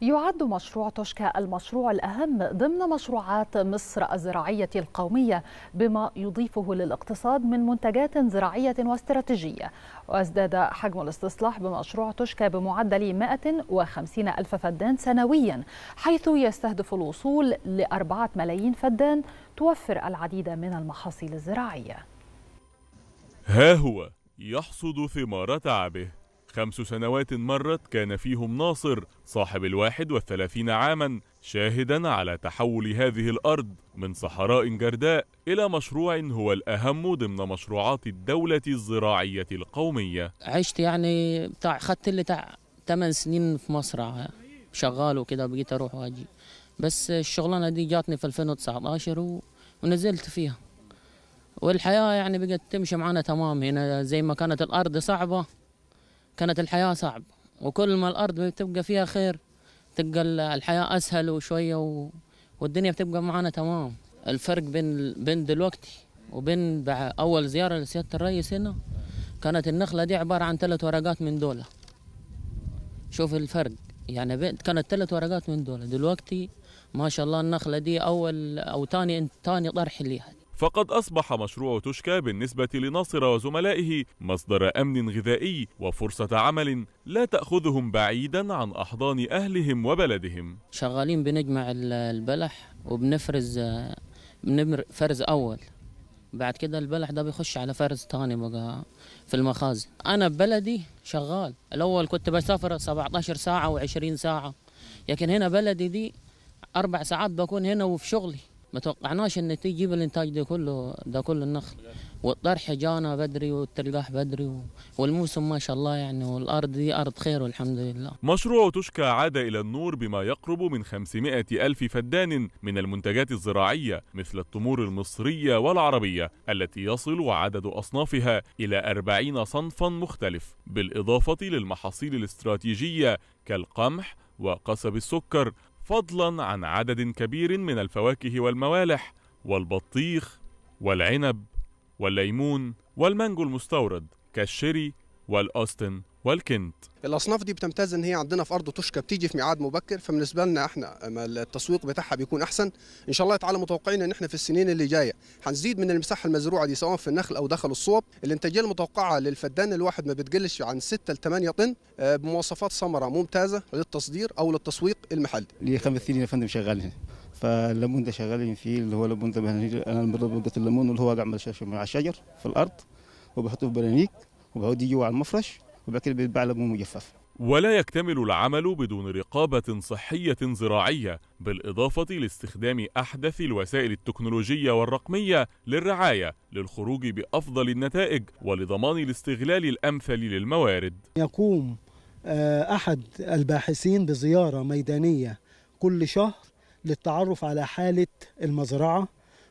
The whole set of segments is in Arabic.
يعد مشروع توشكا المشروع الأهم ضمن مشروعات مصر الزراعية القومية بما يضيفه للاقتصاد من منتجات زراعية واستراتيجية وازداد حجم الاستصلاح بمشروع توشكا بمعدل 150 ألف فدان سنويا حيث يستهدف الوصول لأربعة ملايين فدان توفر العديد من المحاصيل الزراعية ها هو يحصد ثمار تعبه خمس سنوات مرت كان فيهم ناصر صاحب الواحد والثلاثين عاما شاهدا على تحول هذه الأرض من صحراء جرداء إلى مشروع هو الأهم ضمن مشروعات الدولة الزراعية القومية عشت يعني بتاع خدت اللي تاع 8 سنين في مصر شغال وكده بقيت أروح وأجي بس الشغلانة دي جاتني في 2019 ونزلت فيها والحياة يعني بقت تمشي معانا تمام هنا زي ما كانت الأرض صعبة كانت الحياة صعب وكل ما الأرض بتبقى فيها خير تبقى الحياة أسهل وشوية و... والدنيا بتبقى معانا تمام الفرق بين بين دلوقتي وبين أول زيارة لسيادة الرئيس هنا كانت النخلة دي عبارة عن ثلاث ورقات من دولة شوف الفرق يعني كانت ثلاث ورقات من دولة دلوقتي ما شاء الله النخلة دي أول أو تاني تاني طرح ليها فقد أصبح مشروع تشكا بالنسبة لناصر وزملائه مصدر أمن غذائي وفرصة عمل لا تأخذهم بعيدا عن أحضان أهلهم وبلدهم شغالين بنجمع البلح وبنفرز فرز أول بعد كده البلح ده بيخش على فرز تاني بقى في المخازن أنا ببلدي شغال الأول كنت بسافر 17 ساعة و20 ساعة لكن هنا بلدي دي أربع ساعات بكون هنا وفي شغلي ما توقعناش ان تجيب الانتاج ده كله ده كله النخل والطرح جانا بدري والتلقاح بدري والموسم ما شاء الله يعني والارض دي ارض خير والحمد لله. مشروع تشكى عاد الى النور بما يقرب من 500 الف فدان من المنتجات الزراعيه مثل التمور المصريه والعربيه التي يصل عدد اصنافها الى 40 صنفا مختلف بالاضافه للمحاصيل الاستراتيجيه كالقمح وقصب السكر فضلا عن عدد كبير من الفواكه والموالح والبطيخ والعنب والليمون والمانجو المستورد كالشيري والاوستن والكنت الاصناف دي بتمتاز ان هي عندنا في ارض توشكا بتيجي في ميعاد مبكر فبالنسبه لنا احنا التسويق بتاعها بيكون احسن ان شاء الله تعالى متوقعين ان احنا في السنين اللي جايه هنزيد من المساحه المزروعه دي سواء في النخل او دخل الصوب الانتاجيه المتوقعه للفدان الواحد ما بتقلش عن 6 ل 8 طن آه، بمواصفات ثمره ممتازه للتصدير او للتسويق المحلي لي خمس سنين يا فندم شغالين فالليمون ده شغالين فيه اللي هو ليمون ده انا بضبط الليمون اللي هو بعمل شاشه الشجر في الارض وبحطه في برانيك وبيعود يجوا على المفرش وبعد كده بيتباع لجوم مجفف ولا يكتمل العمل بدون رقابة صحية زراعية بالإضافة لاستخدام أحدث الوسائل التكنولوجية والرقمية للرعاية للخروج بأفضل النتائج ولضمان الاستغلال الأمثل للموارد يقوم آه، أحد الباحثين بزيارة ميدانية كل شهر للتعرف على حالة المزرعة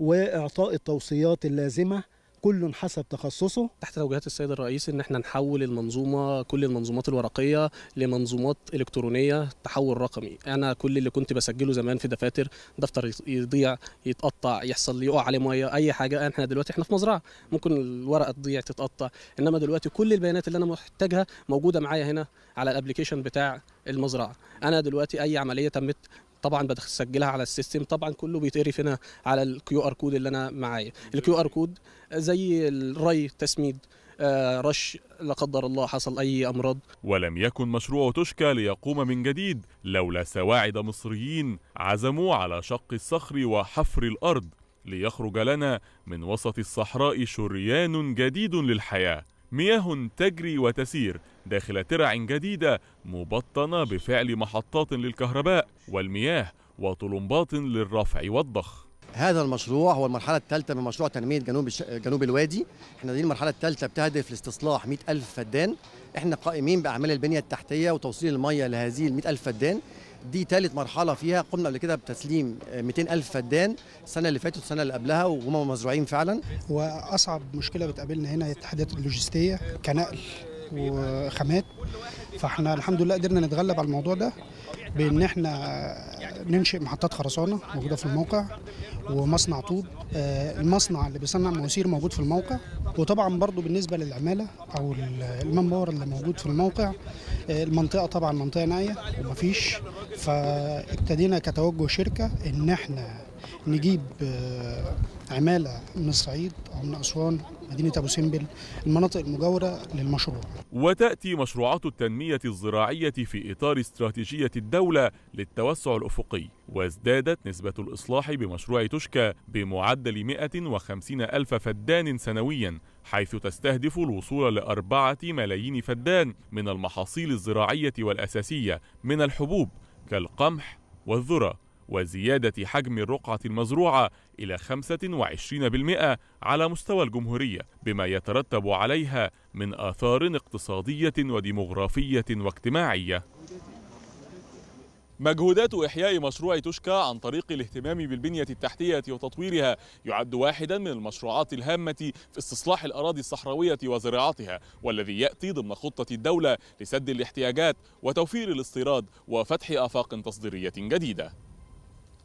وإعطاء التوصيات اللازمة كل حسب تخصصه تحت توجيهات السيد الرئيس ان احنا نحول المنظومه كل المنظومات الورقيه لمنظومات الكترونيه تحول رقمي انا كل اللي كنت بسجله زمان في دفاتر دفتر يضيع يتقطع يحصل يقع عليه ميه اي حاجه احنا دلوقتي احنا في مزرعه ممكن الورقه تضيع تتقطع انما دلوقتي كل البيانات اللي انا محتاجها موجوده معايا هنا على الابلكيشن بتاع المزرعه انا دلوقتي اي عمليه تمت طبعا بسجلها على السيستم طبعا كله بيتقري هنا على الكيو ار كود اللي انا معايا الكيو ار كود زي الري تسميد آه، رش لا قدر الله حصل اي امراض ولم يكن مشروع توشكا ليقوم من جديد لولا سواعد مصريين عزموا على شق الصخر وحفر الارض ليخرج لنا من وسط الصحراء شريان جديد للحياه مياه تجري وتسير داخل ترع جديدة مبطنة بفعل محطات للكهرباء والمياه وطلمبات للرفع والضخ هذا المشروع هو المرحلة الثالثة من مشروع تنمية جنوب جنوب الوادي، احنا دي المرحلة الثالثة بتهدف لاستصلاح 100 ألف فدان، احنا قائمين بأعمال البنية التحتية وتوصيل المية لهذه ال 100 ألف فدان، دي ثالث مرحله فيها قمنا قبل كده بتسليم 200 الف فدان السنه اللي فاتت والسنه اللي قبلها وهم مزروعين فعلا واصعب مشكله بتقابلنا هنا هي التحديات اللوجستيه كنقل وخامات فاحنا الحمد لله قدرنا نتغلب على الموضوع ده بان احنا ننشئ محطات خرسانه موجوده في الموقع ومصنع طوب آه، المصنع اللي بيصنع مواسير موجود في الموقع وطبعا برضو بالنسبه للعماله او المان باور اللي موجود في الموقع آه، المنطقه طبعا منطقه نائيه ومفيش فابتدينا كتوجه شركه ان احنا نجيب آه، عمالة من الصعيد أو من أسوان مدينة أبو سمبل المناطق المجاورة للمشروع وتأتي مشروعات التنمية الزراعية في إطار استراتيجية الدولة للتوسع الأفقي وازدادت نسبة الإصلاح بمشروع تشكى بمعدل 150 ألف فدان سنويا حيث تستهدف الوصول لأربعة ملايين فدان من المحاصيل الزراعية والأساسية من الحبوب كالقمح والذرة وزيادة حجم الرقعة المزروعة إلى 25% على مستوى الجمهورية بما يترتب عليها من آثار اقتصادية وديمغرافية واجتماعية مجهودات إحياء مشروع توشكا عن طريق الاهتمام بالبنية التحتية وتطويرها يعد واحدا من المشروعات الهامة في استصلاح الأراضي الصحراوية وزراعتها والذي يأتي ضمن خطة الدولة لسد الاحتياجات وتوفير الاستيراد وفتح آفاق تصديرية جديدة